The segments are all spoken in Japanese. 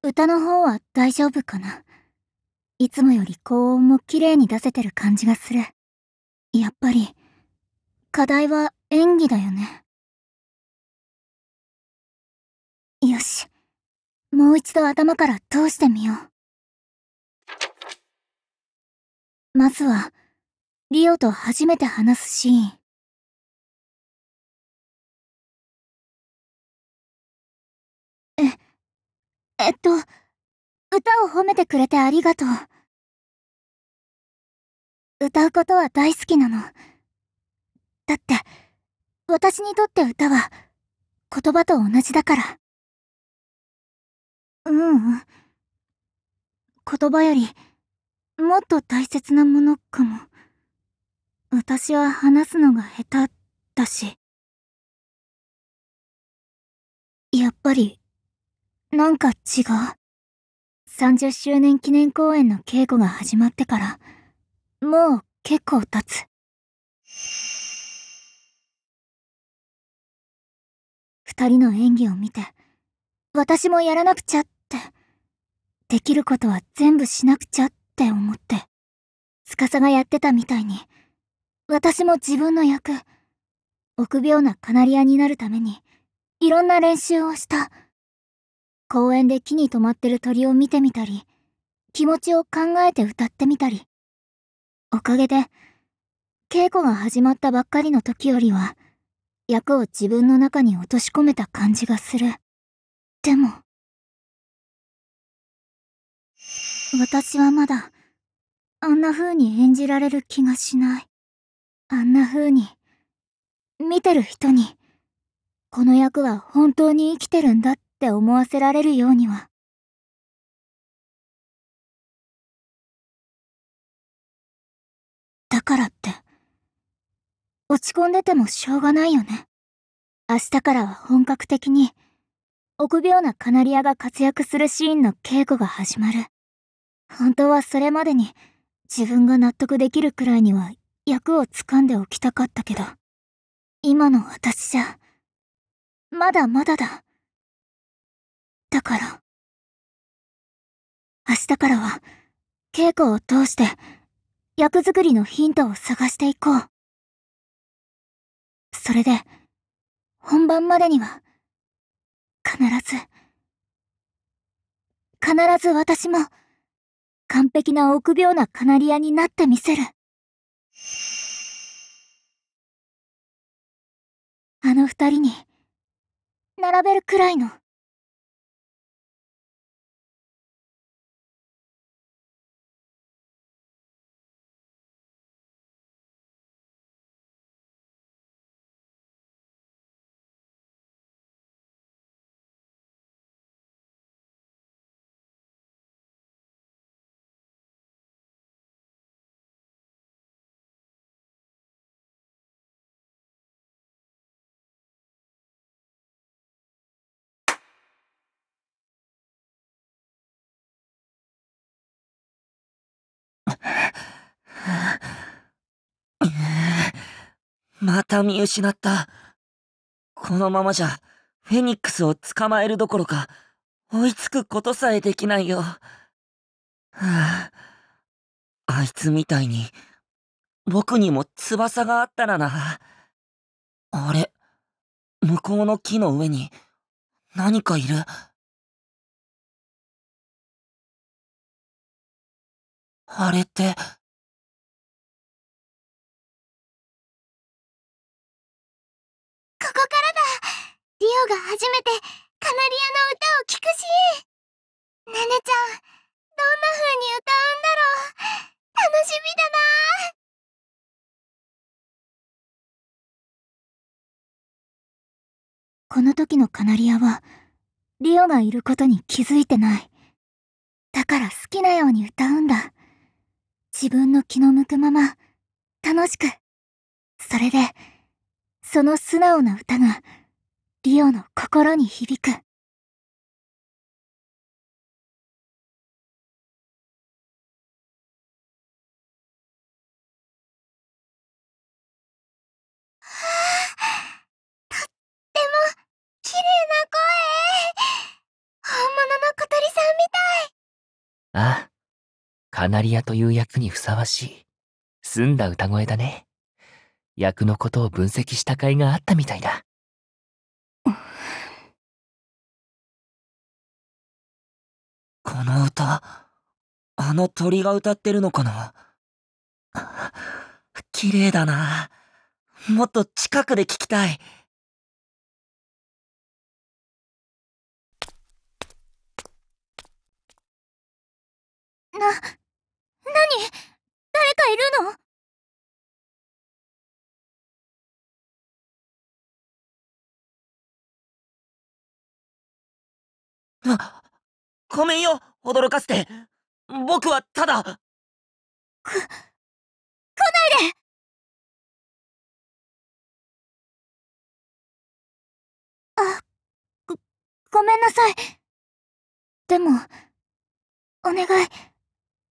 歌の方は大丈夫かないつもより高音も綺麗に出せてる感じがする。やっぱり、課題は演技だよね。よし。もう一度頭から通してみよう。まずは、リオと初めて話すシーン。えっと、歌を褒めてくれてありがとう。歌うことは大好きなの。だって、私にとって歌は、言葉と同じだから。ううん。言葉より、もっと大切なものかも。私は話すのが下手だし。やっぱりなんか違う。30周年記念公演の稽古が始まってから、もう結構経つ。二人の演技を見て、私もやらなくちゃって、できることは全部しなくちゃって思って、司がやってたみたいに、私も自分の役、臆病なカナリアになるために、いろんな練習をした。公園で木に止まってる鳥を見てみたり、気持ちを考えて歌ってみたり。おかげで、稽古が始まったばっかりの時よりは、役を自分の中に落とし込めた感じがする。でも、私はまだ、あんな風に演じられる気がしない。あんな風に、見てる人に、この役は本当に生きてるんだっって思わせられるようには。だからって、落ち込んでてもしょうがないよね。明日からは本格的に、臆病なカナリアが活躍するシーンの稽古が始まる。本当はそれまでに自分が納得できるくらいには役を掴んでおきたかったけど、今の私じゃ、まだまだだ。だから。明日からは、稽古を通して、役作りのヒントを探していこう。それで、本番までには、必ず、必ず私も、完璧な臆病なカナリアになってみせる。あの二人に、並べるくらいの。また見失った。このままじゃ、フェニックスを捕まえるどころか、追いつくことさえできないよ。はあ、あいつみたいに、僕にも翼があったらな。あれ、向こうの木の上に、何かいる。あれって、こからだリオが初めてカナリアの歌を聴くしねねちゃん、どんな風に歌うんだろう楽しみだなこの時のカナリアは、リオがいることに気づいてない。だから好きなように歌うんだ。自分の気の向くまま、楽しく。それで、その素直な歌が、リオの心に響く。とっても、綺麗な声本物の小鳥さんみたいああカナリアというやつにふさわしい澄んだ歌声だね役のことを分析した甲斐があったみたいだ。この歌、あの鳥が歌ってるのかな綺麗だな。もっと近くで聞きたい。な、なに誰かいるのごめんよ、驚かせて。僕はただ。く、来ないであ、ご、ごめんなさい。でも、お願い、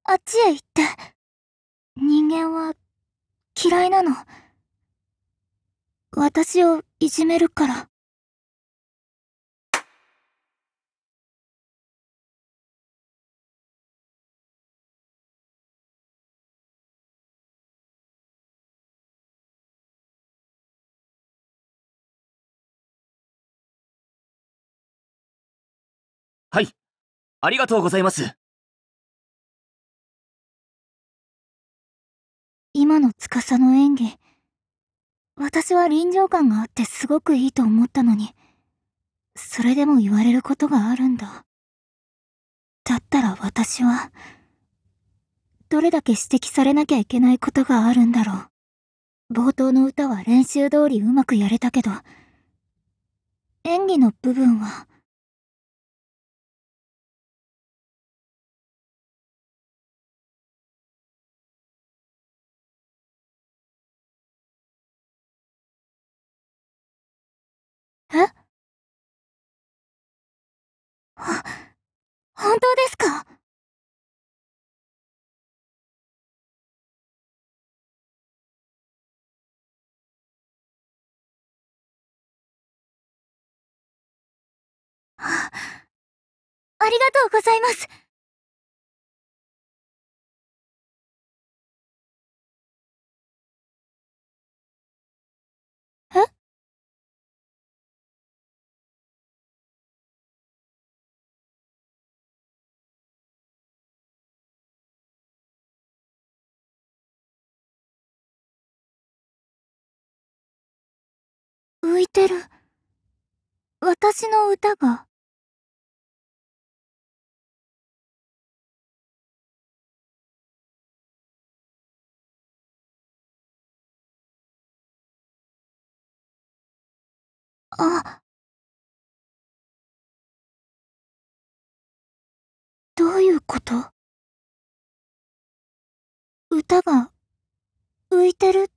あっちへ行って。人間は、嫌いなの。私をいじめるから。はい。ありがとうございます。今の司の演技、私は臨場感があってすごくいいと思ったのに、それでも言われることがあるんだ。だったら私は、どれだけ指摘されなきゃいけないことがあるんだろう。冒頭の歌は練習通りうまくやれたけど、演技の部分は、本当ですかありがとうございます。いてる。私の歌が。あ。どういうこと歌が浮いてるって